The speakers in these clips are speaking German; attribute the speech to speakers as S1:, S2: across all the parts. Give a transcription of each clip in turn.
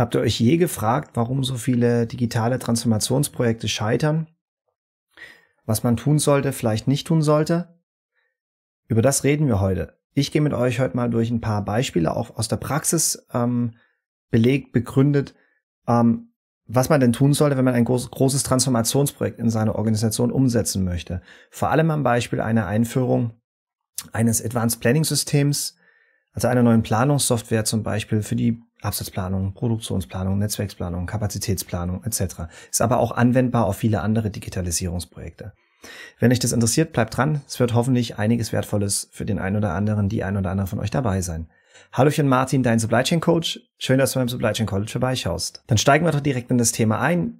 S1: Habt ihr euch je gefragt, warum so viele digitale Transformationsprojekte scheitern? Was man tun sollte, vielleicht nicht tun sollte? Über das reden wir heute. Ich gehe mit euch heute mal durch ein paar Beispiele, auch aus der Praxis ähm, belegt, begründet, ähm, was man denn tun sollte, wenn man ein großes Transformationsprojekt in seiner Organisation umsetzen möchte. Vor allem am Beispiel einer Einführung eines Advanced Planning Systems, also einer neuen Planungssoftware zum Beispiel für die Absatzplanung, Produktionsplanung, Netzwerksplanung, Kapazitätsplanung etc. Ist aber auch anwendbar auf viele andere Digitalisierungsprojekte. Wenn euch das interessiert, bleibt dran. Es wird hoffentlich einiges Wertvolles für den einen oder anderen, die ein oder andere von euch dabei sein. Hallöchen Martin, dein Supply Chain Coach. Schön, dass du beim Supply Chain College vorbeischaust. Dann steigen wir doch direkt in das Thema ein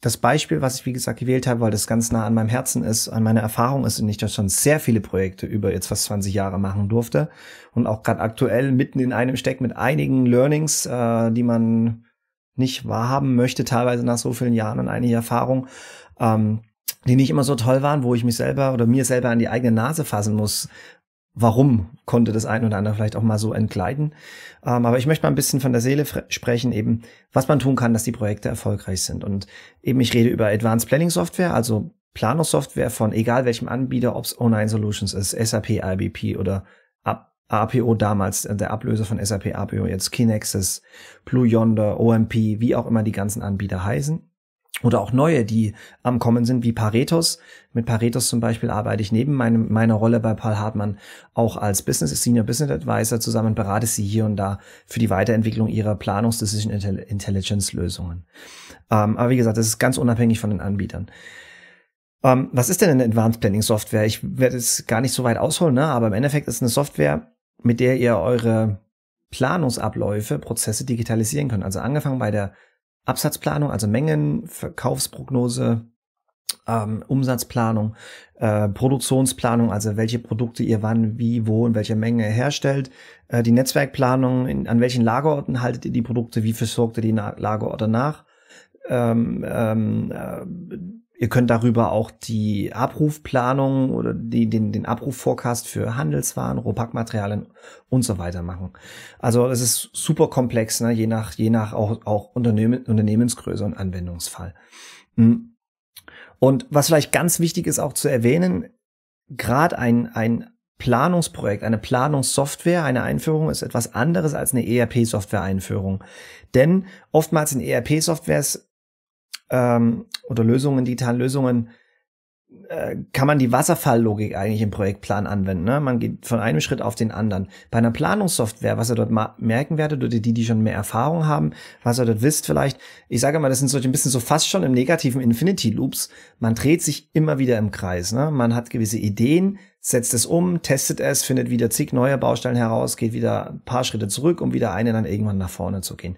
S1: das Beispiel, was ich wie gesagt gewählt habe, weil das ganz nah an meinem Herzen ist, an meiner Erfahrung ist und ich da schon sehr viele Projekte über jetzt fast 20 Jahre machen durfte und auch gerade aktuell mitten in einem steck mit einigen Learnings, äh, die man nicht wahrhaben möchte, teilweise nach so vielen Jahren und einige Erfahrungen, ähm, die nicht immer so toll waren, wo ich mich selber oder mir selber an die eigene Nase fassen muss, warum konnte das ein oder andere vielleicht auch mal so entgleiten. Ähm, aber ich möchte mal ein bisschen von der Seele sprechen, eben was man tun kann, dass die Projekte erfolgreich sind. Und eben ich rede über Advanced Planning Software, also Planungssoftware von egal welchem Anbieter, ob es O9 Solutions ist, SAP, IBP oder APO damals, äh, der Ablöser von SAP APO, jetzt Kinexis, Blue Yonder, OMP, wie auch immer die ganzen Anbieter heißen oder auch neue, die am Kommen sind, wie Paretos. Mit Paretos zum Beispiel arbeite ich neben meinem, meiner Rolle bei Paul Hartmann auch als Business Senior Business Advisor zusammen, berate sie hier und da für die Weiterentwicklung ihrer Planungsdecision Intelligence Lösungen. Ähm, aber wie gesagt, das ist ganz unabhängig von den Anbietern. Ähm, was ist denn eine Advanced Planning Software? Ich werde es gar nicht so weit ausholen, ne? aber im Endeffekt ist eine Software, mit der ihr eure Planungsabläufe, Prozesse digitalisieren könnt. Also angefangen bei der Absatzplanung, also Mengen, Verkaufsprognose, ähm, Umsatzplanung, äh, Produktionsplanung, also welche Produkte ihr wann, wie, wo, in welcher Menge herstellt, äh, die Netzwerkplanung, in, an welchen Lagerorten haltet ihr die Produkte, wie versorgt ihr die Na Lagerorte nach, ähm, ähm, äh, Ihr könnt darüber auch die Abrufplanung oder die, den, den Abrufforecast für Handelswaren, Rohpackmaterialien und so weiter machen. Also es ist super komplex, ne? je nach, je nach auch, auch Unternehmen, Unternehmensgröße und Anwendungsfall. Hm. Und was vielleicht ganz wichtig ist auch zu erwähnen, gerade ein, ein Planungsprojekt, eine Planungssoftware, eine Einführung ist etwas anderes als eine ERP-Software-Einführung. Denn oftmals in ERP-Softwares ähm, oder Lösungen, digitalen Lösungen, äh, kann man die Wasserfalllogik eigentlich im Projektplan anwenden. Ne? Man geht von einem Schritt auf den anderen. Bei einer Planungssoftware, was ihr dort merken werdet, oder die, die schon mehr Erfahrung haben, was ihr dort wisst vielleicht, ich sage mal, das sind so ein bisschen so fast schon im negativen Infinity Loops. Man dreht sich immer wieder im Kreis. Ne? Man hat gewisse Ideen, setzt es um, testet es, findet wieder zig neue Baustellen heraus, geht wieder ein paar Schritte zurück, um wieder einen dann irgendwann nach vorne zu gehen.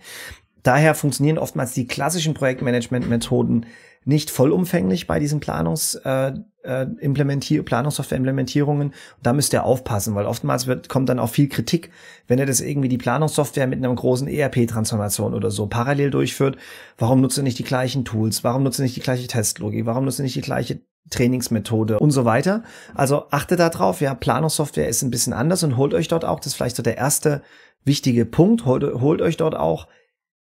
S1: Daher funktionieren oftmals die klassischen Projektmanagement-Methoden nicht vollumfänglich bei diesen Planungs, äh, äh implementier Planungssoftware-Implementierungen. Da müsst ihr aufpassen, weil oftmals wird, kommt dann auch viel Kritik, wenn ihr das irgendwie die Planungssoftware mit einer großen ERP-Transformation oder so parallel durchführt. Warum nutzt ihr nicht die gleichen Tools? Warum nutzt ihr nicht die gleiche Testlogik? Warum nutzt ihr nicht die gleiche Trainingsmethode und so weiter. Also achtet da drauf, ja, Planungssoftware ist ein bisschen anders und holt euch dort auch, das ist vielleicht so der erste wichtige Punkt, holt, holt euch dort auch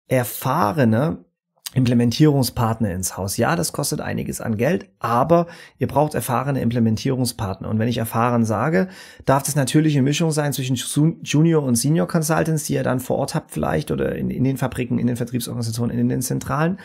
S1: erfahrene Implementierungspartner ins Haus. Ja, das kostet einiges an Geld, aber ihr braucht erfahrene Implementierungspartner. Und wenn ich erfahren sage, darf das natürlich eine Mischung sein zwischen Junior und Senior Consultants, die ihr dann vor Ort habt vielleicht oder in, in den Fabriken, in den Vertriebsorganisationen, in den Zentralen.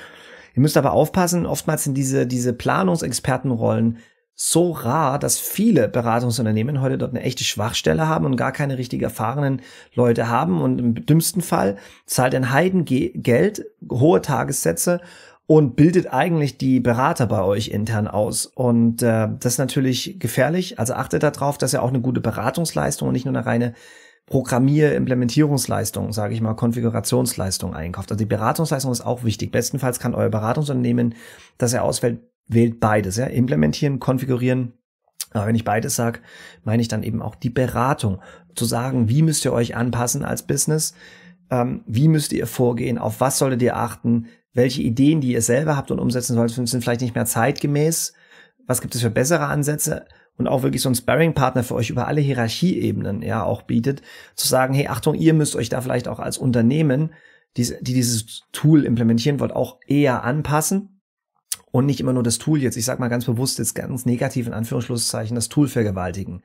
S1: Ihr müsst aber aufpassen, oftmals sind diese, diese Planungsexpertenrollen so rar, dass viele Beratungsunternehmen heute dort eine echte Schwachstelle haben und gar keine richtig erfahrenen Leute haben. Und im dümmsten Fall zahlt ein Heiden Geld, hohe Tagessätze und bildet eigentlich die Berater bei euch intern aus. Und äh, das ist natürlich gefährlich. Also achtet darauf, dass ihr auch eine gute Beratungsleistung und nicht nur eine reine Programmier-, Implementierungsleistung, sage ich mal, Konfigurationsleistung einkauft. Also die Beratungsleistung ist auch wichtig. Bestenfalls kann euer Beratungsunternehmen, das er ausfällt, wählt beides, ja, implementieren, konfigurieren. Aber wenn ich beides sage, meine ich dann eben auch die Beratung. Zu sagen, wie müsst ihr euch anpassen als Business? Ähm, wie müsst ihr vorgehen? Auf was solltet ihr achten? Welche Ideen, die ihr selber habt und umsetzen sollt, sind vielleicht nicht mehr zeitgemäß? Was gibt es für bessere Ansätze? und auch wirklich so ein Sparring-Partner für euch über alle Hierarchieebenen ja auch bietet, zu sagen, hey, Achtung, ihr müsst euch da vielleicht auch als Unternehmen, die, die dieses Tool implementieren wollt, auch eher anpassen und nicht immer nur das Tool jetzt, ich sage mal ganz bewusst jetzt ganz negativ in Anführungsschlusszeichen, das Tool vergewaltigen,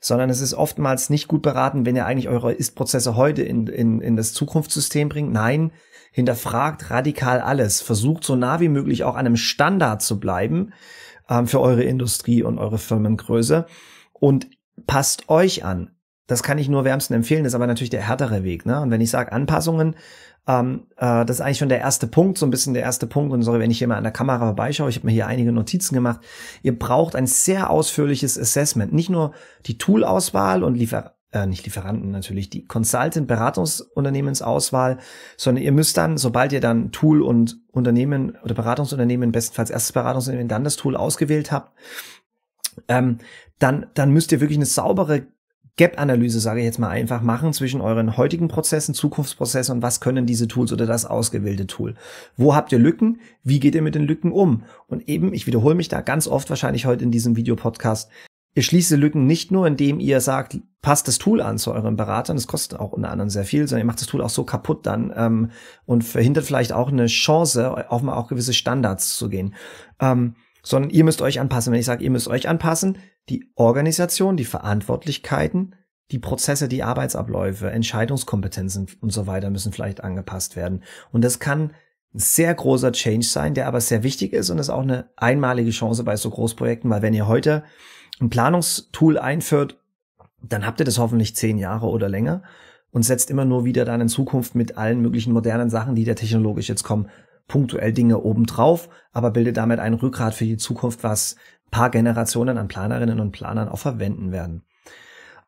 S1: sondern es ist oftmals nicht gut beraten, wenn ihr eigentlich eure Ist-Prozesse heute in, in, in das Zukunftssystem bringt. Nein, hinterfragt radikal alles, versucht so nah wie möglich auch an einem Standard zu bleiben ähm, für eure Industrie und eure Firmengröße und passt euch an. Das kann ich nur wärmsten empfehlen, ist aber natürlich der härtere Weg. Ne? Und wenn ich sage Anpassungen, ähm, äh, das ist eigentlich schon der erste Punkt, so ein bisschen der erste Punkt. Und sorry, wenn ich hier mal an der Kamera vorbeischaue, ich habe mir hier einige Notizen gemacht. Ihr braucht ein sehr ausführliches Assessment. Nicht nur die Toolauswahl und Liefer äh, nicht Lieferanten natürlich, die Consultant-Beratungsunternehmensauswahl, sondern ihr müsst dann, sobald ihr dann Tool und Unternehmen oder Beratungsunternehmen, bestenfalls erstes Beratungsunternehmen, dann das Tool ausgewählt habt, ähm, dann, dann müsst ihr wirklich eine saubere Gap-Analyse, sage ich jetzt mal einfach, machen zwischen euren heutigen Prozessen, Zukunftsprozessen und was können diese Tools oder das ausgewählte Tool. Wo habt ihr Lücken? Wie geht ihr mit den Lücken um? Und eben, ich wiederhole mich da ganz oft wahrscheinlich heute in diesem Videopodcast, ihr schließt die Lücken nicht nur, indem ihr sagt, passt das Tool an zu euren Beratern, das kostet auch unter anderem sehr viel, sondern ihr macht das Tool auch so kaputt dann ähm, und verhindert vielleicht auch eine Chance, auch mal auch gewisse Standards zu gehen. Ähm, sondern ihr müsst euch anpassen. Wenn ich sage, ihr müsst euch anpassen, die Organisation, die Verantwortlichkeiten, die Prozesse, die Arbeitsabläufe, Entscheidungskompetenzen und so weiter müssen vielleicht angepasst werden. Und das kann ein sehr großer Change sein, der aber sehr wichtig ist und ist auch eine einmalige Chance bei so Großprojekten, weil wenn ihr heute ein Planungstool einführt, dann habt ihr das hoffentlich zehn Jahre oder länger und setzt immer nur wieder dann in Zukunft mit allen möglichen modernen Sachen, die da technologisch jetzt kommen, punktuell Dinge obendrauf, aber bildet damit ein Rückgrat für die Zukunft, was paar Generationen an Planerinnen und Planern auch verwenden werden.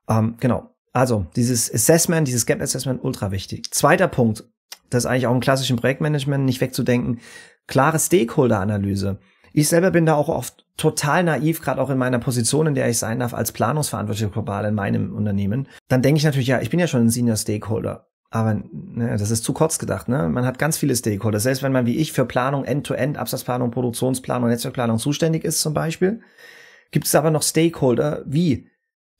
S1: Ähm, genau. Also dieses Assessment, dieses Gap Assessment, ultra wichtig. Zweiter Punkt, das ist eigentlich auch im klassischen Projektmanagement nicht wegzudenken, klare Stakeholder-Analyse. Ich selber bin da auch oft total naiv, gerade auch in meiner Position, in der ich sein darf, als Planungsverantwortlicher global in meinem Unternehmen. Dann denke ich natürlich, ja, ich bin ja schon ein Senior Stakeholder. Aber ne, das ist zu kurz gedacht. Ne? Man hat ganz viele Stakeholder. Selbst wenn man wie ich für Planung, End-to-End, -End, Absatzplanung, Produktionsplanung, Netzwerkplanung zuständig ist zum Beispiel, gibt es aber noch Stakeholder wie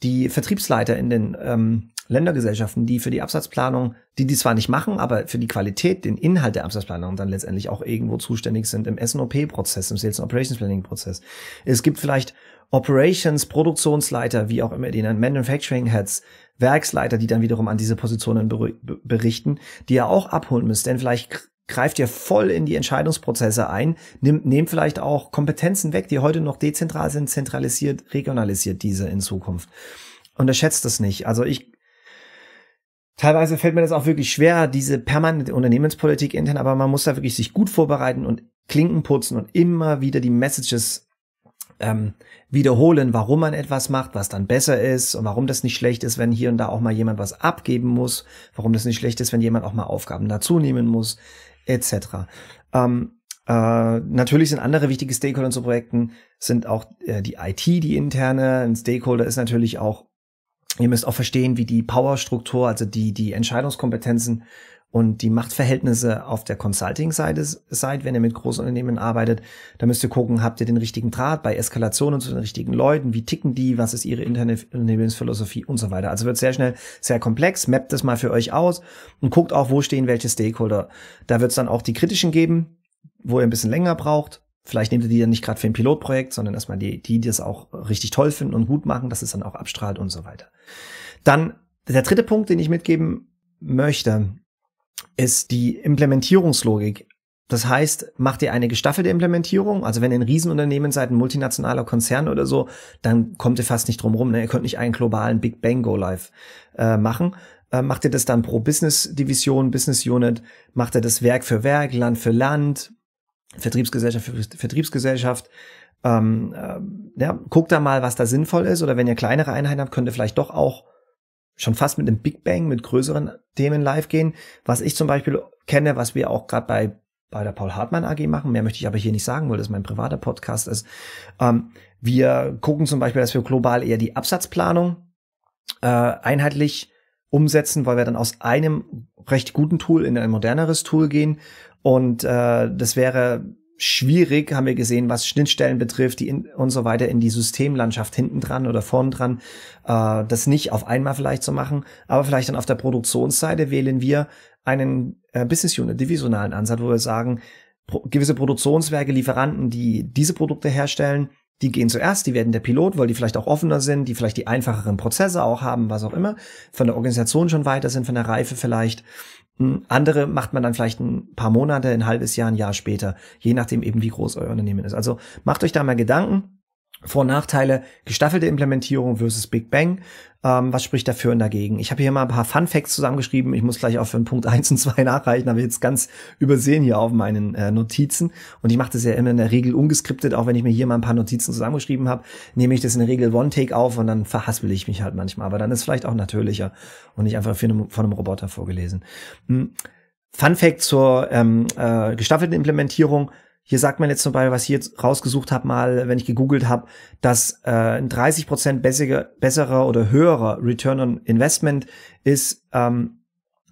S1: die Vertriebsleiter in den ähm, Ländergesellschaften, die für die Absatzplanung, die die zwar nicht machen, aber für die Qualität, den Inhalt der Absatzplanung dann letztendlich auch irgendwo zuständig sind im snop prozess im Sales and Operations Planning-Prozess. Es gibt vielleicht Operations, Produktionsleiter, wie auch immer, die dann Manufacturing Heads, Werksleiter, die dann wiederum an diese Positionen ber berichten, die ihr auch abholen müsst, denn vielleicht greift ihr voll in die Entscheidungsprozesse ein, nimmt, nehmt vielleicht auch Kompetenzen weg, die heute noch dezentral sind, zentralisiert, regionalisiert diese in Zukunft. Unterschätzt das nicht. Also ich Teilweise fällt mir das auch wirklich schwer, diese permanente Unternehmenspolitik intern, aber man muss da wirklich sich gut vorbereiten und Klinken putzen und immer wieder die Messages ähm, wiederholen, warum man etwas macht, was dann besser ist und warum das nicht schlecht ist, wenn hier und da auch mal jemand was abgeben muss, warum das nicht schlecht ist, wenn jemand auch mal Aufgaben dazunehmen nehmen muss, etc. Ähm, äh, natürlich sind andere wichtige Stakeholder zu Projekten, sind auch äh, die IT, die interne. Ein Stakeholder ist natürlich auch Ihr müsst auch verstehen, wie die Powerstruktur, also die, die Entscheidungskompetenzen und die Machtverhältnisse auf der Consulting-Seite seid, wenn ihr mit großen Unternehmen arbeitet, da müsst ihr gucken, habt ihr den richtigen Draht bei Eskalationen zu den richtigen Leuten, wie ticken die, was ist ihre interne Unternehmensphilosophie und so weiter. Also wird sehr schnell sehr komplex, mappt das mal für euch aus und guckt auch, wo stehen welche Stakeholder. Da wird es dann auch die kritischen geben, wo ihr ein bisschen länger braucht, Vielleicht nehmt ihr die dann nicht gerade für ein Pilotprojekt, sondern erstmal die, die, die das auch richtig toll finden und gut machen, dass es dann auch abstrahlt und so weiter. Dann der dritte Punkt, den ich mitgeben möchte, ist die Implementierungslogik. Das heißt, macht ihr eine gestaffelte Implementierung? Also wenn ihr ein Riesenunternehmen seid, ein multinationaler Konzern oder so, dann kommt ihr fast nicht drum rum. Ne? Ihr könnt nicht einen globalen Big Bang Go Live äh, machen. Äh, macht ihr das dann pro Business Division, Business Unit? Macht ihr das Werk für Werk, Land für Land? Vertriebsgesellschaft für Vertriebsgesellschaft. Ähm, ähm, ja, guckt da mal, was da sinnvoll ist. Oder wenn ihr kleinere Einheiten habt, könnt ihr vielleicht doch auch schon fast mit einem Big Bang, mit größeren Themen live gehen. Was ich zum Beispiel kenne, was wir auch gerade bei, bei der Paul Hartmann AG machen, mehr möchte ich aber hier nicht sagen, weil das mein privater Podcast ist. Ähm, wir gucken zum Beispiel, dass wir global eher die Absatzplanung äh, einheitlich umsetzen, weil wir dann aus einem recht guten Tool in ein moderneres Tool gehen und äh, das wäre schwierig, haben wir gesehen, was Schnittstellen betrifft, die in, und so weiter in die Systemlandschaft hinten dran oder vorn dran, äh, das nicht auf einmal vielleicht zu machen, aber vielleicht dann auf der Produktionsseite wählen wir einen äh, Business Unit divisionalen Ansatz, wo wir sagen, pro, gewisse Produktionswerke, Lieferanten, die diese Produkte herstellen, die gehen zuerst, die werden der Pilot, weil die vielleicht auch offener sind, die vielleicht die einfacheren Prozesse auch haben, was auch immer, von der Organisation schon weiter sind, von der Reife vielleicht. Hm, andere macht man dann vielleicht ein paar Monate, ein halbes Jahr, ein Jahr später, je nachdem eben, wie groß euer Unternehmen ist. Also macht euch da mal Gedanken vor- und Nachteile, gestaffelte Implementierung versus Big Bang. Ähm, was spricht dafür und dagegen? Ich habe hier mal ein paar Fun Facts zusammengeschrieben. Ich muss gleich auch für den Punkt eins und zwei nachreichen, habe ich jetzt ganz übersehen hier auf meinen äh, Notizen. Und ich mache das ja immer in der Regel ungeskriptet, auch wenn ich mir hier mal ein paar Notizen zusammengeschrieben habe, nehme ich das in der Regel One-Take auf und dann verhaspel ich mich halt manchmal. Aber dann ist vielleicht auch natürlicher und nicht einfach von einem, von einem Roboter vorgelesen. Hm. Fun Fact zur ähm, äh, gestaffelten Implementierung. Hier sagt man jetzt zum Beispiel, was ich jetzt rausgesucht habe, mal, wenn ich gegoogelt habe, dass äh, ein 30 bessere, besserer oder höherer Return on Investment ist, ähm,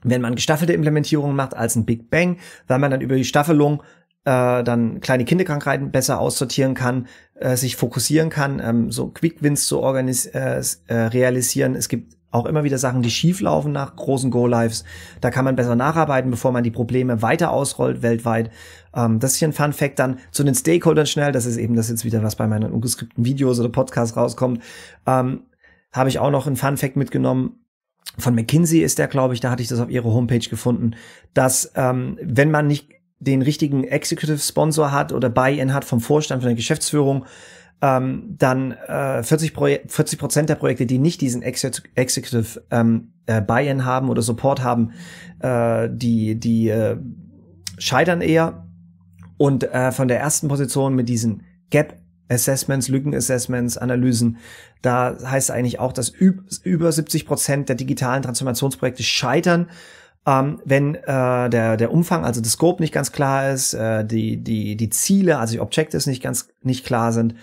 S1: wenn man gestaffelte Implementierungen macht als ein Big Bang, weil man dann über die Staffelung äh, dann kleine Kinderkrankheiten besser aussortieren kann, äh, sich fokussieren kann, ähm, so Quick Wins zu organis äh, äh realisieren. Es gibt auch immer wieder Sachen, die schieflaufen nach großen Go-Lives. Da kann man besser nacharbeiten, bevor man die Probleme weiter ausrollt weltweit. Ähm, das ist hier ein Fun Fact dann zu den Stakeholdern schnell. Das ist eben das jetzt wieder, was bei meinen ungeskripten Videos oder Podcasts rauskommt. Ähm, Habe ich auch noch ein Fun Fact mitgenommen. Von McKinsey ist der, glaube ich, da hatte ich das auf ihrer Homepage gefunden, dass ähm, wenn man nicht den richtigen Executive Sponsor hat oder Buy-in hat vom Vorstand, von der Geschäftsführung, ähm, dann äh, 40 Prozent der Projekte, die nicht diesen Executive ähm, äh, Buy-in haben oder Support haben, äh, die, die äh, scheitern eher. Und äh, von der ersten Position mit diesen Gap Assessments, Lücken Assessments, Analysen, da heißt eigentlich auch, dass über 70 Prozent der digitalen Transformationsprojekte scheitern, ähm, wenn äh, der, der Umfang, also das Scope nicht ganz klar ist, äh, die, die, die Ziele, also die Objectives nicht ganz nicht klar sind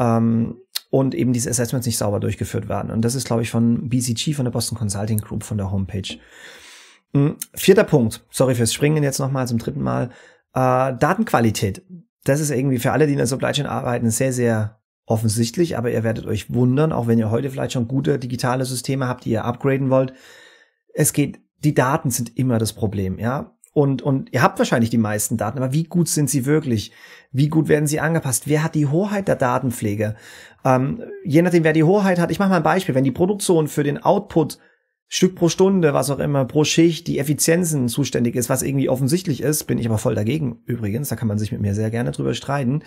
S1: ähm, und eben diese Assessments nicht sauber durchgeführt werden. Und das ist, glaube ich, von BCG, von der Boston Consulting Group, von der Homepage. Hm, vierter Punkt, sorry fürs Springen jetzt nochmal zum dritten Mal. Äh, Datenqualität. Das ist irgendwie für alle, die in der Supply Chain arbeiten, sehr, sehr offensichtlich, aber ihr werdet euch wundern, auch wenn ihr heute vielleicht schon gute digitale Systeme habt, die ihr upgraden wollt. Es geht, die Daten sind immer das Problem, ja und, und ihr habt wahrscheinlich die meisten Daten, aber wie gut sind sie wirklich? Wie gut werden sie angepasst? Wer hat die Hoheit der Datenpflege? Ähm, je nachdem, wer die Hoheit hat, ich mache mal ein Beispiel, wenn die Produktion für den Output Stück pro Stunde, was auch immer, pro Schicht, die Effizienzen zuständig ist, was irgendwie offensichtlich ist, bin ich aber voll dagegen übrigens, da kann man sich mit mir sehr gerne drüber streiten,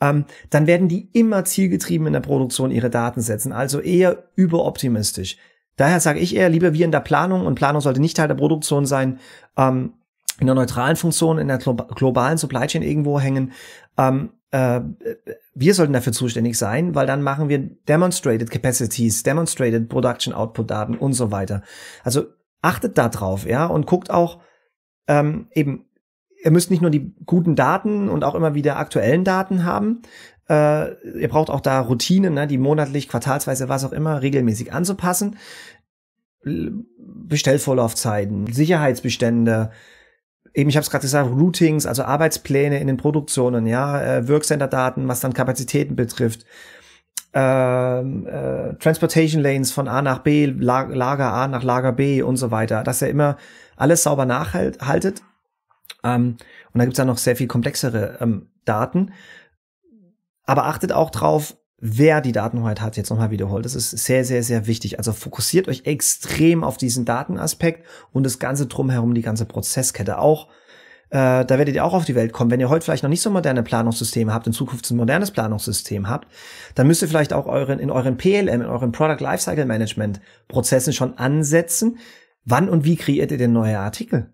S1: ähm, dann werden die immer zielgetrieben in der Produktion ihre Daten setzen, also eher überoptimistisch. Daher sage ich eher, lieber wir in der Planung, und Planung sollte nicht Teil der Produktion sein, ähm, in der neutralen Funktion, in der globalen Supply Chain irgendwo hängen. Ähm, äh, wir sollten dafür zuständig sein, weil dann machen wir demonstrated capacities, demonstrated production output Daten und so weiter. Also achtet da drauf, ja, und guckt auch ähm, eben, ihr müsst nicht nur die guten Daten und auch immer wieder aktuellen Daten haben, äh, ihr braucht auch da Routinen, ne, die monatlich, quartalsweise, was auch immer, regelmäßig anzupassen. Bestellvorlaufzeiten, Sicherheitsbestände, eben, ich habe es gerade gesagt, Routings, also Arbeitspläne in den Produktionen, ja, äh, Workcenter-Daten, was dann Kapazitäten betrifft, ähm, äh, Transportation Lanes von A nach B, Lager A nach Lager B und so weiter, dass er immer alles sauber nachhaltet. Ähm, und da gibt's dann noch sehr viel komplexere ähm, Daten. Aber achtet auch drauf, wer die Datenhoheit hat, jetzt nochmal wiederholt. Das ist sehr, sehr, sehr wichtig. Also fokussiert euch extrem auf diesen Datenaspekt und das Ganze drumherum, die ganze Prozesskette auch. Äh, da werdet ihr auch auf die Welt kommen. Wenn ihr heute vielleicht noch nicht so moderne Planungssysteme habt, in Zukunft ein modernes Planungssystem habt, dann müsst ihr vielleicht auch euren, in euren PLM, in euren Product Lifecycle Management Prozessen schon ansetzen. Wann und wie kreiert ihr denn neue Artikel?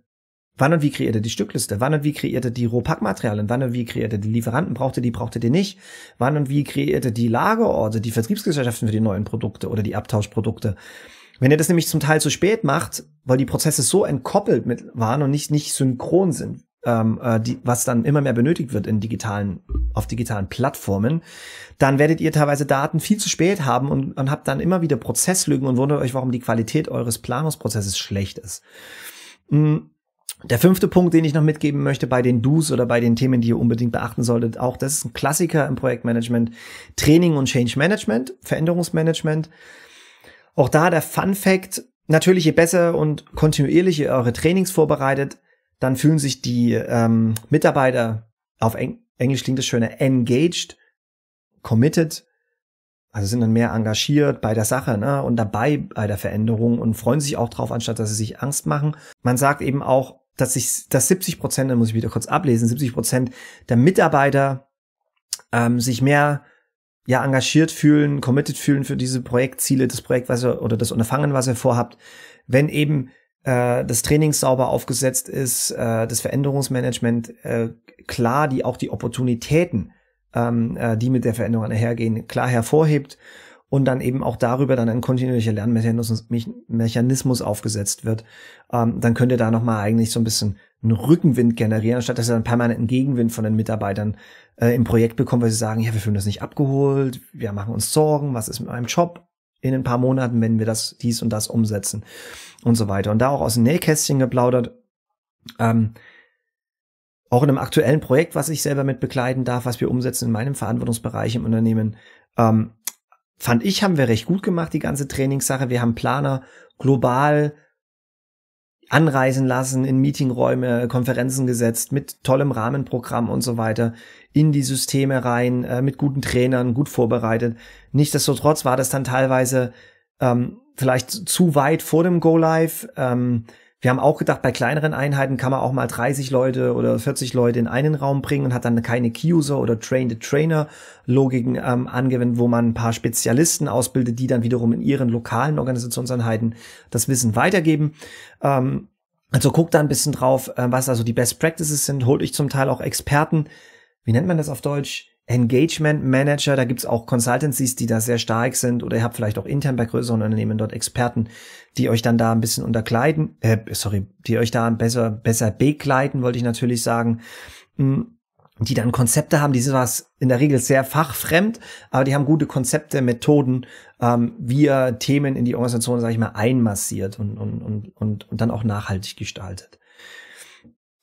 S1: Wann und wie kreiert ihr die Stückliste? Wann und wie kreiert ihr die Rohpackmaterialien? Wann und wie kreiert ihr die Lieferanten? Braucht ihr die, braucht ihr die nicht? Wann und wie kreiert ihr die Lagerorte, die Vertriebsgesellschaften für die neuen Produkte oder die Abtauschprodukte? Wenn ihr das nämlich zum Teil zu spät macht, weil die Prozesse so entkoppelt mit waren und nicht, nicht synchron sind, ähm, äh, die, was dann immer mehr benötigt wird in digitalen, auf digitalen Plattformen, dann werdet ihr teilweise Daten viel zu spät haben und, und habt dann immer wieder Prozesslücken und wundert euch, warum die Qualität eures Planungsprozesses schlecht ist. Hm. Der fünfte Punkt, den ich noch mitgeben möchte bei den Do's oder bei den Themen, die ihr unbedingt beachten solltet, auch das ist ein Klassiker im Projektmanagement, Training und Change Management, Veränderungsmanagement. Auch da der Fun Fact, natürlich je besser und kontinuierlich ihr eure Trainings vorbereitet, dann fühlen sich die ähm, Mitarbeiter auf Eng Englisch klingt das schöner, engaged, committed, also sind dann mehr engagiert bei der Sache ne, und dabei bei der Veränderung und freuen sich auch drauf, anstatt dass sie sich Angst machen. Man sagt eben auch, dass ich, das 70 Prozent, da muss ich wieder kurz ablesen, 70 Prozent der Mitarbeiter ähm, sich mehr ja engagiert fühlen, committed fühlen für diese Projektziele, das Projekt, was ihr oder das Unterfangen, was ihr vorhabt, wenn eben äh, das Training sauber aufgesetzt ist, äh, das Veränderungsmanagement äh, klar, die auch die Opportunitäten, ähm, äh, die mit der Veränderung einhergehen, klar hervorhebt und dann eben auch darüber dann ein kontinuierlicher Lernmechanismus aufgesetzt wird, ähm, dann könnt ihr da nochmal eigentlich so ein bisschen einen Rückenwind generieren, anstatt dass ihr dann permanenten Gegenwind von den Mitarbeitern äh, im Projekt bekommt, weil sie sagen, ja, wir fühlen das nicht abgeholt, wir machen uns Sorgen, was ist mit meinem Job in ein paar Monaten, wenn wir das, dies und das umsetzen und so weiter. Und da auch aus dem Nähkästchen geplaudert, ähm, auch in einem aktuellen Projekt, was ich selber mit begleiten darf, was wir umsetzen in meinem Verantwortungsbereich im Unternehmen, ähm, fand ich, haben wir recht gut gemacht, die ganze Trainingssache. Wir haben Planer global anreisen lassen, in Meetingräume, Konferenzen gesetzt, mit tollem Rahmenprogramm und so weiter, in die Systeme rein, äh, mit guten Trainern, gut vorbereitet. Nichtsdestotrotz war das dann teilweise ähm, vielleicht zu weit vor dem Go-Live. Ähm, wir haben auch gedacht, bei kleineren Einheiten kann man auch mal 30 Leute oder 40 Leute in einen Raum bringen und hat dann keine Key-User oder Train-the-Trainer-Logiken ähm, angewendet, wo man ein paar Spezialisten ausbildet, die dann wiederum in ihren lokalen Organisationseinheiten das Wissen weitergeben. Ähm, also guckt da ein bisschen drauf, äh, was also die Best Practices sind, holt euch zum Teil auch Experten. Wie nennt man das auf Deutsch? Engagement Manager, da gibt's auch Consultancies, die da sehr stark sind oder ihr habt vielleicht auch intern bei größeren Unternehmen dort Experten, die euch dann da ein bisschen unterkleiden, äh, sorry, die euch da besser, besser begleiten, wollte ich natürlich sagen, hm, die dann Konzepte haben, die sind was in der Regel sehr fachfremd, aber die haben gute Konzepte, Methoden, ähm, wie ihr Themen in die Organisation, sage ich mal, einmassiert und, und, und, und, und dann auch nachhaltig gestaltet.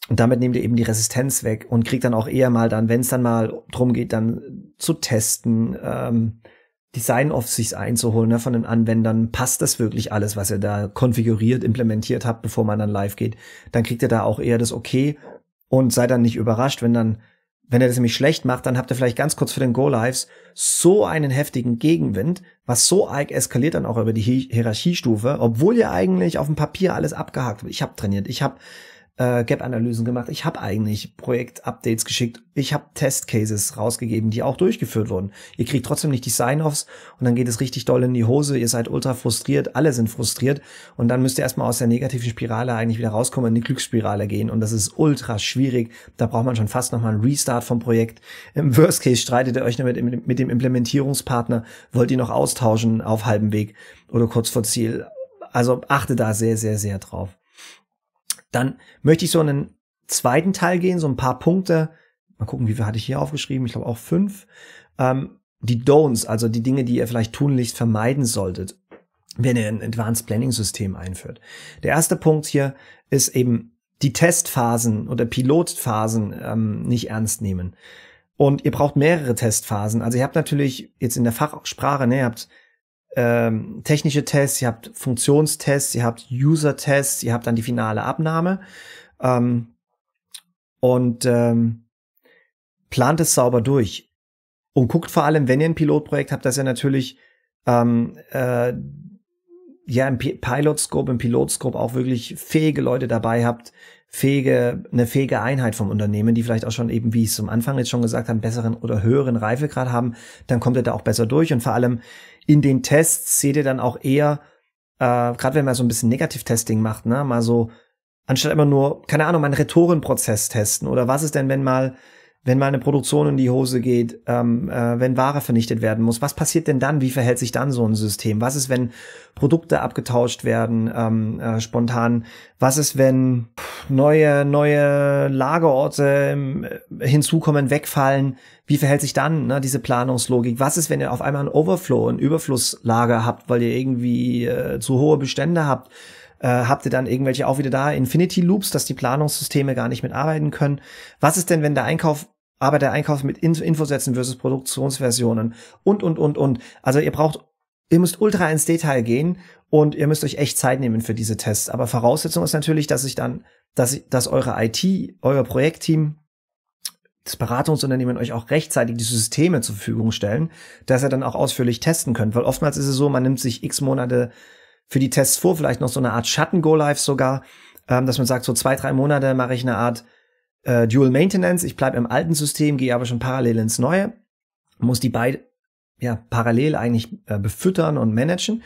S1: Und damit nehmt ihr eben die Resistenz weg und kriegt dann auch eher mal dann, wenn es dann mal drum geht, dann zu testen, ähm, Design auf sich einzuholen ne, von den Anwendern, passt das wirklich alles, was ihr da konfiguriert, implementiert habt, bevor man dann live geht, dann kriegt ihr da auch eher das Okay und seid dann nicht überrascht, wenn dann, wenn ihr das nämlich schlecht macht, dann habt ihr vielleicht ganz kurz für den Go-Lives so einen heftigen Gegenwind, was so arg eskaliert dann auch über die Hierarchiestufe, obwohl ihr eigentlich auf dem Papier alles abgehakt habt. Ich hab trainiert, ich hab äh, Gap-Analysen gemacht. Ich habe eigentlich Projekt-Updates geschickt. Ich habe Test-Cases rausgegeben, die auch durchgeführt wurden. Ihr kriegt trotzdem nicht die Sign-Offs und dann geht es richtig doll in die Hose. Ihr seid ultra frustriert, alle sind frustriert und dann müsst ihr erstmal aus der negativen Spirale eigentlich wieder rauskommen, in die Glücksspirale gehen und das ist ultra schwierig. Da braucht man schon fast nochmal einen Restart vom Projekt. Im Worst Case streitet ihr euch mit, mit dem Implementierungspartner, wollt ihr noch austauschen auf halbem Weg oder kurz vor Ziel. Also achte da sehr, sehr, sehr drauf. Dann möchte ich so einen zweiten Teil gehen, so ein paar Punkte. Mal gucken, wie viel hatte ich hier aufgeschrieben? Ich glaube auch fünf. Ähm, die Don'ts, also die Dinge, die ihr vielleicht tunlichst vermeiden solltet, wenn ihr ein Advanced Planning System einführt. Der erste Punkt hier ist eben die Testphasen oder Pilotphasen ähm, nicht ernst nehmen. Und ihr braucht mehrere Testphasen. Also ihr habt natürlich jetzt in der Fachsprache, ne, ihr habt ähm, technische Tests, ihr habt Funktionstests, ihr habt User-Tests, ihr habt dann die finale Abnahme. Ähm, und ähm, plant es sauber durch. Und guckt vor allem, wenn ihr ein Pilotprojekt habt, dass ihr natürlich ähm, äh, ja im P Pilot Scope, im Pilot Scope auch wirklich fähige Leute dabei habt, fähige, eine fähige Einheit vom Unternehmen, die vielleicht auch schon eben, wie ich es zum Anfang jetzt schon gesagt habe, besseren oder höheren Reifegrad haben, dann kommt ihr da auch besser durch. Und vor allem in den Tests seht ihr dann auch eher, äh, gerade wenn man so ein bisschen Negativ-Testing macht, ne, mal so, anstatt immer nur, keine Ahnung, mal einen Rhetorenprozess testen oder was ist denn, wenn mal wenn mal eine Produktion in die Hose geht, ähm, äh, wenn Ware vernichtet werden muss, was passiert denn dann? Wie verhält sich dann so ein System? Was ist, wenn Produkte abgetauscht werden ähm, äh, spontan? Was ist, wenn neue neue Lagerorte ähm, hinzukommen, wegfallen? Wie verhält sich dann ne, diese Planungslogik? Was ist, wenn ihr auf einmal einen Overflow, einen Überflusslager habt, weil ihr irgendwie äh, zu hohe Bestände habt? Äh, habt ihr dann irgendwelche auch wieder da Infinity Loops, dass die Planungssysteme gar nicht mitarbeiten können? Was ist denn, wenn der Einkauf aber der Einkauf mit In Infosätzen versus Produktionsversionen und, und, und, und. Also ihr braucht, ihr müsst ultra ins Detail gehen und ihr müsst euch echt Zeit nehmen für diese Tests. Aber Voraussetzung ist natürlich, dass ich dann, dass, dass eure IT, euer Projektteam, das Beratungsunternehmen euch auch rechtzeitig diese Systeme zur Verfügung stellen, dass ihr dann auch ausführlich testen könnt. Weil oftmals ist es so, man nimmt sich x Monate für die Tests vor, vielleicht noch so eine Art Schatten-Go-Live sogar, ähm, dass man sagt, so zwei, drei Monate mache ich eine Art äh, Dual Maintenance, ich bleibe im alten System, gehe aber schon parallel ins neue, muss die beide ja, parallel eigentlich äh, befüttern und managen,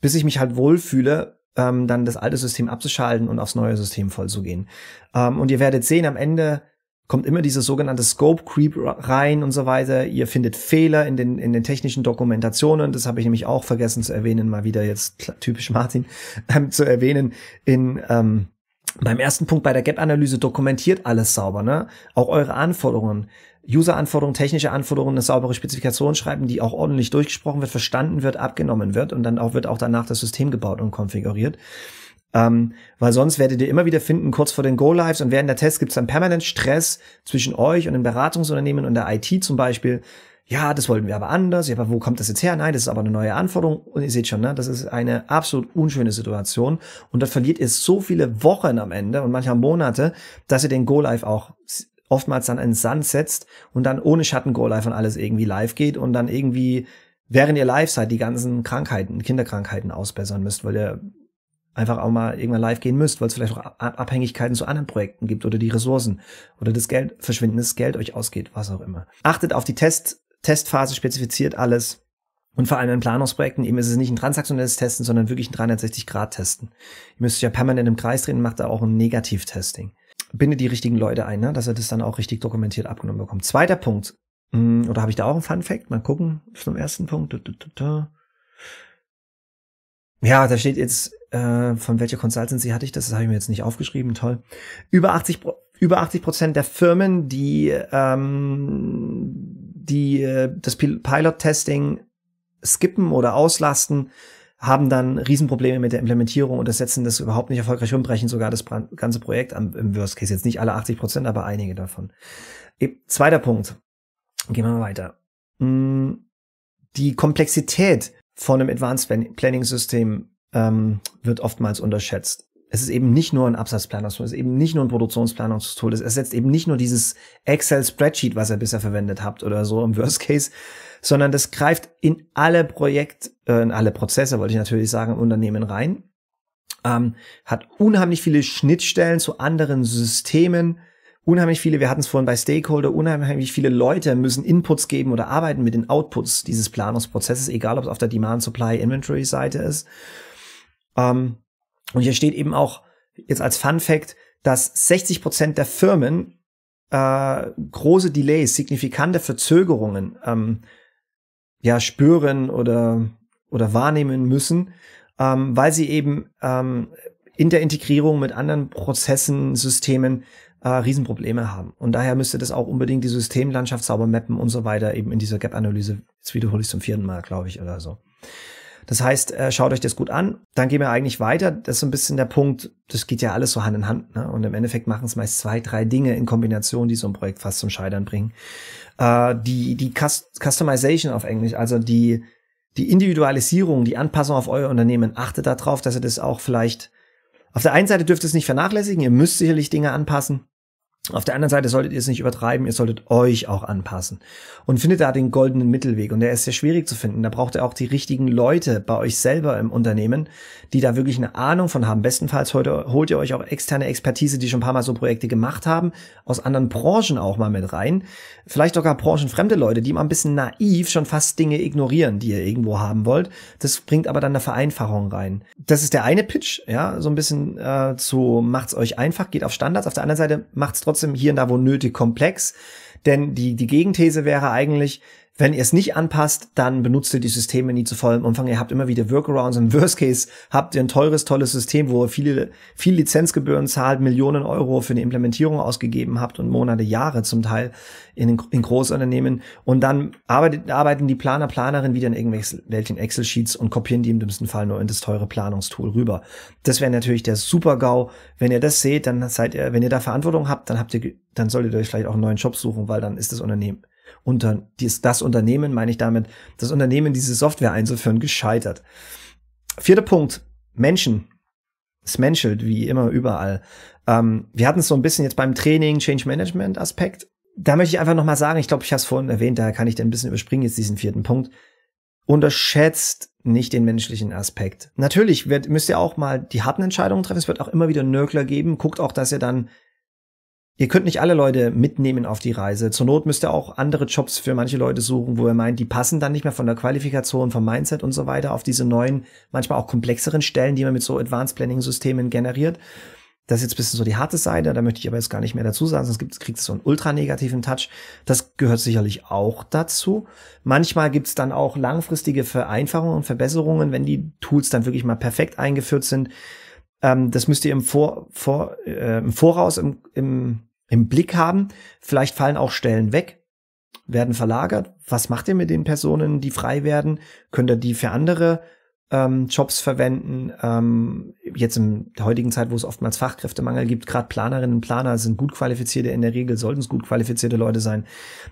S1: bis ich mich halt wohlfühle, ähm, dann das alte System abzuschalten und aufs neue System vollzugehen. Ähm, und ihr werdet sehen, am Ende kommt immer diese sogenannte Scope Creep rein und so weiter. Ihr findet Fehler in den, in den technischen Dokumentationen. Das habe ich nämlich auch vergessen zu erwähnen, mal wieder jetzt typisch Martin, ähm, zu erwähnen in, ähm, beim ersten Punkt bei der Gap-Analyse dokumentiert alles sauber, ne? Auch eure Anforderungen, User-Anforderungen, technische Anforderungen, eine saubere Spezifikation schreiben, die auch ordentlich durchgesprochen wird, verstanden wird, abgenommen wird und dann auch wird auch danach das System gebaut und konfiguriert. Ähm, weil sonst werdet ihr immer wieder finden, kurz vor den Go-Lives und während der Tests gibt es dann permanent Stress zwischen euch und den Beratungsunternehmen und der IT zum Beispiel. Ja, das wollten wir aber anders. Ja, aber wo kommt das jetzt her? Nein, das ist aber eine neue Anforderung. Und ihr seht schon, ne, das ist eine absolut unschöne Situation. Und da verliert ihr so viele Wochen am Ende und manchmal Monate, dass ihr den Go-Live auch oftmals dann in den Sand setzt und dann ohne Schatten Go-Live und alles irgendwie live geht und dann irgendwie während ihr live seid, die ganzen Krankheiten, Kinderkrankheiten ausbessern müsst, weil ihr einfach auch mal irgendwann live gehen müsst, weil es vielleicht auch Abhängigkeiten zu anderen Projekten gibt oder die Ressourcen oder das Geld, verschwindendes Geld euch ausgeht, was auch immer. Achtet auf die Test, Testphase, spezifiziert alles. Und vor allem in Planungsprojekten eben ist es nicht ein transaktionelles Testen, sondern wirklich ein 360-Grad-Testen. Ihr müsst ja permanent im Kreis drehen und macht da auch ein Negativ-Testing. Bindet die richtigen Leute ein, ne? dass ihr das dann auch richtig dokumentiert abgenommen bekommt. Zweiter Punkt. Hm, oder habe ich da auch einen Fun-Fact? Mal gucken. Zum ersten Punkt. Ja, da steht jetzt, äh, von welcher Consultancy hatte ich das? Das habe ich mir jetzt nicht aufgeschrieben, toll. Über 80, über 80 Prozent der Firmen, die, ähm, die äh, das Pilot-Testing skippen oder auslasten, haben dann Riesenprobleme mit der Implementierung und das setzen das überhaupt nicht erfolgreich um, brechen sogar das ganze Projekt am, im Worst Case. Jetzt nicht alle 80 Prozent, aber einige davon. E zweiter Punkt. Gehen wir mal weiter. Hm, die Komplexität von einem Advanced Planning System ähm, wird oftmals unterschätzt. Es ist eben nicht nur ein Absatzplanungstool, es ist eben nicht nur ein Produktionsplanungstool, es ersetzt eben nicht nur dieses Excel-Spreadsheet, was ihr bisher verwendet habt oder so im Worst Case, sondern das greift in alle Projekt, äh, in alle Prozesse, wollte ich natürlich sagen, im Unternehmen rein, ähm, hat unheimlich viele Schnittstellen zu anderen Systemen, unheimlich viele, wir hatten es vorhin bei Stakeholder, unheimlich viele Leute müssen Inputs geben oder arbeiten mit den Outputs dieses Planungsprozesses, egal ob es auf der Demand-Supply-Inventory-Seite ist. Ähm, und hier steht eben auch jetzt als Fun Fact, dass 60 Prozent der Firmen äh, große Delays, signifikante Verzögerungen ähm, ja spüren oder oder wahrnehmen müssen, ähm, weil sie eben ähm, in der Integrierung mit anderen Prozessen, Systemen äh, Riesenprobleme haben. Und daher müsste das auch unbedingt die Systemlandschaft sauber mappen und so weiter, eben in dieser Gap-Analyse. Jetzt wiederhole ich zum vierten Mal, glaube ich, oder so. Das heißt, äh, schaut euch das gut an. Dann gehen wir eigentlich weiter. Das ist so ein bisschen der Punkt, das geht ja alles so Hand in Hand. Ne? Und im Endeffekt machen es meist zwei, drei Dinge in Kombination, die so ein Projekt fast zum Scheitern bringen. Äh, die die Customization auf Englisch, also die, die Individualisierung, die Anpassung auf euer Unternehmen, achtet darauf, dass ihr das auch vielleicht auf der einen Seite dürft ihr es nicht vernachlässigen, ihr müsst sicherlich Dinge anpassen. Auf der anderen Seite solltet ihr es nicht übertreiben, ihr solltet euch auch anpassen und findet da den goldenen Mittelweg und der ist sehr schwierig zu finden. Da braucht ihr auch die richtigen Leute bei euch selber im Unternehmen, die da wirklich eine Ahnung von haben. Bestenfalls heute holt ihr euch auch externe Expertise, die schon ein paar Mal so Projekte gemacht haben, aus anderen Branchen auch mal mit rein. Vielleicht sogar branchenfremde Leute, die mal ein bisschen naiv schon fast Dinge ignorieren, die ihr irgendwo haben wollt. Das bringt aber dann eine Vereinfachung rein. Das ist der eine Pitch, ja, so ein bisschen äh, zu macht's euch einfach, geht auf Standards. Auf der anderen Seite macht's trotzdem trotzdem hier und da wo nötig komplex. Denn die, die Gegenthese wäre eigentlich, wenn ihr es nicht anpasst, dann benutzt ihr die Systeme nie zu vollem Umfang. Ihr habt immer wieder Workarounds. Im Worst Case habt ihr ein teures, tolles System, wo ihr viele, viel Lizenzgebühren zahlt, Millionen Euro für eine Implementierung ausgegeben habt und Monate, Jahre zum Teil in, in Großunternehmen. Und dann arbeitet, arbeiten die Planer, Planerinnen wieder in irgendwelchen Excel-Sheets und kopieren die im dümmsten Fall nur in das teure Planungstool rüber. Das wäre natürlich der Super-GAU. Wenn ihr das seht, dann seid ihr, wenn ihr da Verantwortung habt, dann habt ihr, dann solltet ihr euch vielleicht auch einen neuen Job suchen, weil dann ist das Unternehmen unter, dies, das Unternehmen, meine ich damit, das Unternehmen, diese Software einzuführen, gescheitert. Vierter Punkt, Menschen. Es menschelt, wie immer, überall. Ähm, wir hatten es so ein bisschen jetzt beim Training, Change Management Aspekt. Da möchte ich einfach nochmal sagen, ich glaube, ich habe es vorhin erwähnt, daher kann ich den ein bisschen überspringen, jetzt diesen vierten Punkt. Unterschätzt nicht den menschlichen Aspekt. Natürlich wird, müsst ihr auch mal die harten Entscheidungen treffen. Es wird auch immer wieder Nörgler geben. Guckt auch, dass ihr dann Ihr könnt nicht alle Leute mitnehmen auf die Reise. Zur Not müsst ihr auch andere Jobs für manche Leute suchen, wo ihr meint, die passen dann nicht mehr von der Qualifikation, vom Mindset und so weiter auf diese neuen, manchmal auch komplexeren Stellen, die man mit so Advanced Planning Systemen generiert. Das ist jetzt ein bisschen so die harte Seite, da möchte ich aber jetzt gar nicht mehr dazu sagen, sonst kriegt es so einen ultra negativen Touch. Das gehört sicherlich auch dazu. Manchmal gibt es dann auch langfristige Vereinfachungen und Verbesserungen, wenn die Tools dann wirklich mal perfekt eingeführt sind. Ähm, das müsst ihr im, Vor, vor, äh, im Voraus im, im im Blick haben. Vielleicht fallen auch Stellen weg, werden verlagert. Was macht ihr mit den Personen, die frei werden? Könnt ihr die für andere ähm, Jobs verwenden? Ähm, jetzt in der heutigen Zeit, wo es oftmals Fachkräftemangel gibt, gerade Planerinnen und Planer sind gut qualifizierte, in der Regel sollten es gut qualifizierte Leute sein.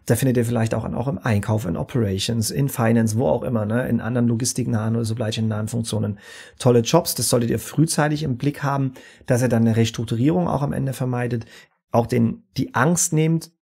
S1: Da findet ihr vielleicht auch, auch im Einkauf, in Operations, in Finance, wo auch immer, ne? in anderen logistiknahen oder Supply in nahen Funktionen tolle Jobs. Das solltet ihr frühzeitig im Blick haben, dass ihr dann eine Restrukturierung auch am Ende vermeidet auch den, die Angst nehmt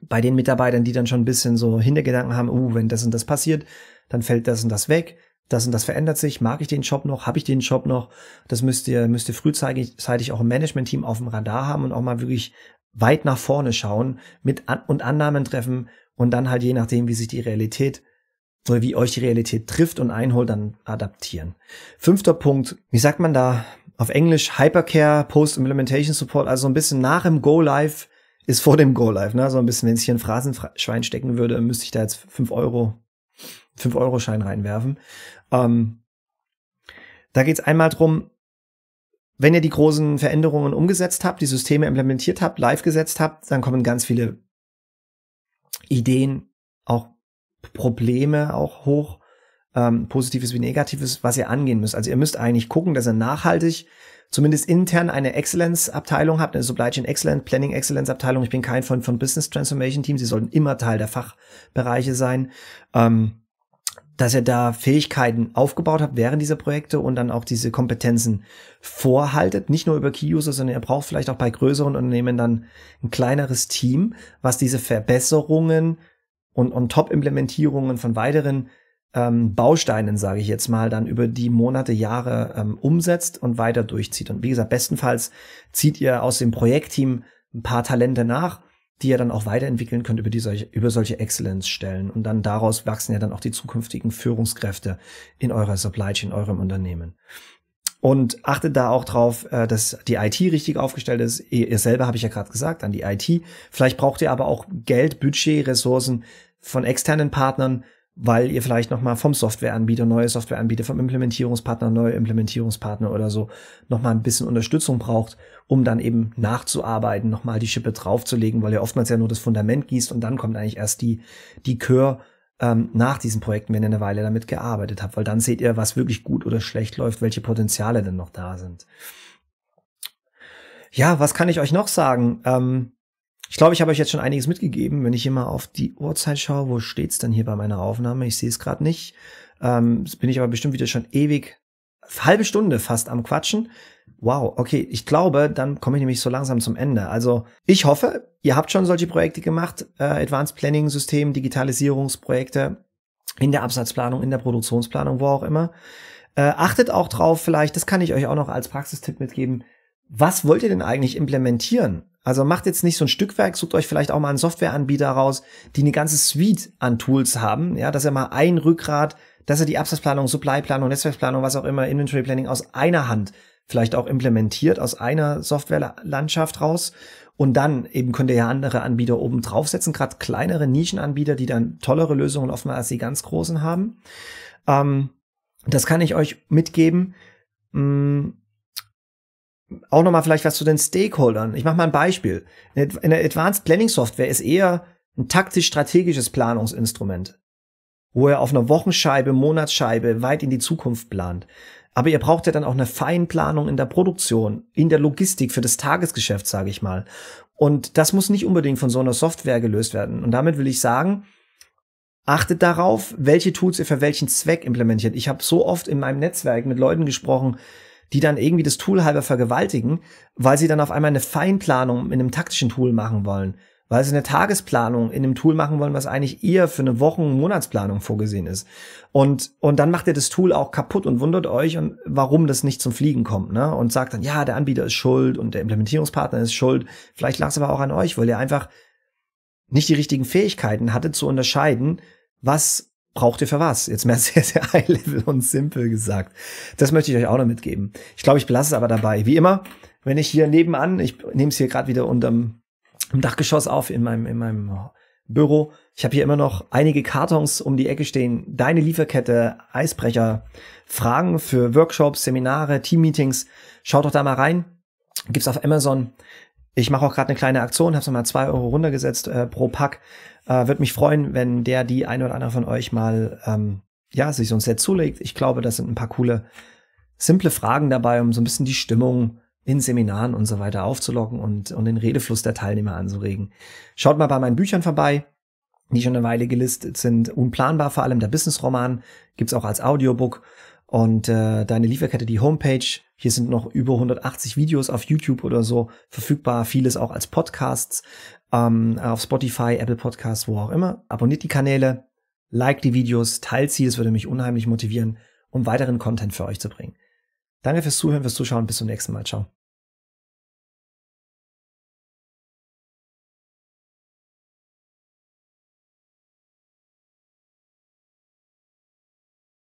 S1: bei den Mitarbeitern, die dann schon ein bisschen so Hintergedanken haben, uh, wenn das und das passiert, dann fällt das und das weg, das und das verändert sich, mag ich den Job noch, habe ich den Job noch? Das müsst ihr, müsst ihr frühzeitig auch im Management-Team auf dem Radar haben und auch mal wirklich weit nach vorne schauen mit an und Annahmen treffen und dann halt je nachdem, wie sich die Realität oder wie euch die Realität trifft und einholt, dann adaptieren. Fünfter Punkt, wie sagt man da, auf Englisch Hypercare Post-Implementation Support, also so ein bisschen nach dem Go-Live ist vor dem Go-Live, ne? So ein bisschen, wenn ich hier ein Phrasenschwein stecken würde, müsste ich da jetzt fünf Euro, fünf euro schein reinwerfen. Ähm, da geht's einmal drum, wenn ihr die großen Veränderungen umgesetzt habt, die Systeme implementiert habt, live gesetzt habt, dann kommen ganz viele Ideen, auch Probleme auch hoch, ähm, Positives wie Negatives, was ihr angehen müsst. Also ihr müsst eigentlich gucken, dass ihr nachhaltig zumindest intern eine Excellence-Abteilung habt, eine Supply Chain Excellence, Planning Excellence-Abteilung. Ich bin kein Freund von Business Transformation Teams, sie sollten immer Teil der Fachbereiche sein. Ähm, dass ihr da Fähigkeiten aufgebaut habt während dieser Projekte und dann auch diese Kompetenzen vorhaltet. Nicht nur über Key-User, sondern ihr braucht vielleicht auch bei größeren Unternehmen dann ein kleineres Team, was diese Verbesserungen und On-Top-Implementierungen von weiteren ähm, Bausteinen, sage ich jetzt mal, dann über die Monate, Jahre ähm, umsetzt und weiter durchzieht. Und wie gesagt, bestenfalls zieht ihr aus dem Projektteam ein paar Talente nach, die ihr dann auch weiterentwickeln könnt über, die solche, über solche Excellence-Stellen. Und dann daraus wachsen ja dann auch die zukünftigen Führungskräfte in eurer Supply Chain, in eurem Unternehmen. Und achtet da auch drauf, äh, dass die IT richtig aufgestellt ist. Ihr selber habe ich ja gerade gesagt, an die IT. Vielleicht braucht ihr aber auch Geld, Budget, Ressourcen von externen Partnern, weil ihr vielleicht nochmal vom Softwareanbieter, neue Softwareanbieter, vom Implementierungspartner, neue Implementierungspartner oder so nochmal ein bisschen Unterstützung braucht, um dann eben nachzuarbeiten, nochmal die Schippe draufzulegen, weil ihr oftmals ja nur das Fundament gießt und dann kommt eigentlich erst die, die Chör ähm, nach diesen Projekten, wenn ihr eine Weile damit gearbeitet habt, weil dann seht ihr, was wirklich gut oder schlecht läuft, welche Potenziale denn noch da sind. Ja, was kann ich euch noch sagen? Ähm, ich glaube, ich habe euch jetzt schon einiges mitgegeben. Wenn ich immer auf die Uhrzeit schaue, wo steht's denn hier bei meiner Aufnahme? Ich sehe es gerade nicht. Ähm, bin ich aber bestimmt wieder schon ewig, halbe Stunde fast am Quatschen. Wow, okay, ich glaube, dann komme ich nämlich so langsam zum Ende. Also ich hoffe, ihr habt schon solche Projekte gemacht, äh, Advanced Planning System, Digitalisierungsprojekte in der Absatzplanung, in der Produktionsplanung, wo auch immer. Äh, achtet auch drauf, vielleicht, das kann ich euch auch noch als Praxistipp mitgeben, was wollt ihr denn eigentlich implementieren? Also macht jetzt nicht so ein Stückwerk, sucht euch vielleicht auch mal einen Softwareanbieter raus, die eine ganze Suite an Tools haben, ja, dass ihr mal ein Rückgrat, dass ihr die Absatzplanung, Supplyplanung, Netzwerkplanung, was auch immer, Inventory Planning aus einer Hand vielleicht auch implementiert, aus einer Softwarelandschaft raus. Und dann eben könnt ihr ja andere Anbieter oben draufsetzen, gerade kleinere Nischenanbieter, die dann tollere Lösungen offenbar als die ganz großen haben. Ähm, das kann ich euch mitgeben. Mh, mm, auch nochmal vielleicht was zu den Stakeholdern. Ich mache mal ein Beispiel. Eine Advanced Planning Software ist eher ein taktisch-strategisches Planungsinstrument, wo er auf einer Wochenscheibe, Monatsscheibe weit in die Zukunft plant. Aber ihr braucht ja dann auch eine Feinplanung in der Produktion, in der Logistik für das Tagesgeschäft, sage ich mal. Und das muss nicht unbedingt von so einer Software gelöst werden. Und damit will ich sagen, achtet darauf, welche Tools ihr für welchen Zweck implementiert. Ich habe so oft in meinem Netzwerk mit Leuten gesprochen, die dann irgendwie das Tool halber vergewaltigen, weil sie dann auf einmal eine Feinplanung in einem taktischen Tool machen wollen, weil sie eine Tagesplanung in einem Tool machen wollen, was eigentlich eher für eine Wochen-, Monatsplanung vorgesehen ist. Und, und dann macht ihr das Tool auch kaputt und wundert euch, und warum das nicht zum Fliegen kommt, ne? Und sagt dann, ja, der Anbieter ist schuld und der Implementierungspartner ist schuld. Vielleicht lag es aber auch an euch, weil ihr einfach nicht die richtigen Fähigkeiten hattet zu unterscheiden, was braucht ihr für was? Jetzt mehr sehr, sehr high-level und simpel gesagt. Das möchte ich euch auch noch mitgeben. Ich glaube, ich belasse es aber dabei. Wie immer, wenn ich hier nebenan, ich nehme es hier gerade wieder unterm im Dachgeschoss auf in meinem, in meinem Büro. Ich habe hier immer noch einige Kartons um die Ecke stehen. Deine Lieferkette, Eisbrecher, Fragen für Workshops, Seminare, Teammeetings. Schaut doch da mal rein. Gibt's auf Amazon. Ich mache auch gerade eine kleine Aktion, habe es nochmal zwei Euro runtergesetzt äh, pro Pack. Äh, Würde mich freuen, wenn der, die ein oder andere von euch mal ähm, ja, sich so ein Set zulegt. Ich glaube, da sind ein paar coole, simple Fragen dabei, um so ein bisschen die Stimmung in Seminaren und so weiter aufzulocken und, und den Redefluss der Teilnehmer anzuregen. Schaut mal bei meinen Büchern vorbei, die schon eine Weile gelistet sind. Unplanbar, vor allem der Business-Roman, Businessroman, gibt's auch als Audiobook und äh, deine Lieferkette, die Homepage. Hier sind noch über 180 Videos auf YouTube oder so verfügbar, vieles auch als Podcasts ähm, auf Spotify, Apple Podcasts, wo auch immer. Abonniert die Kanäle, liked die Videos, teilt sie, das würde mich unheimlich motivieren, um weiteren Content für euch zu bringen. Danke fürs Zuhören, fürs Zuschauen, bis zum nächsten Mal. Ciao.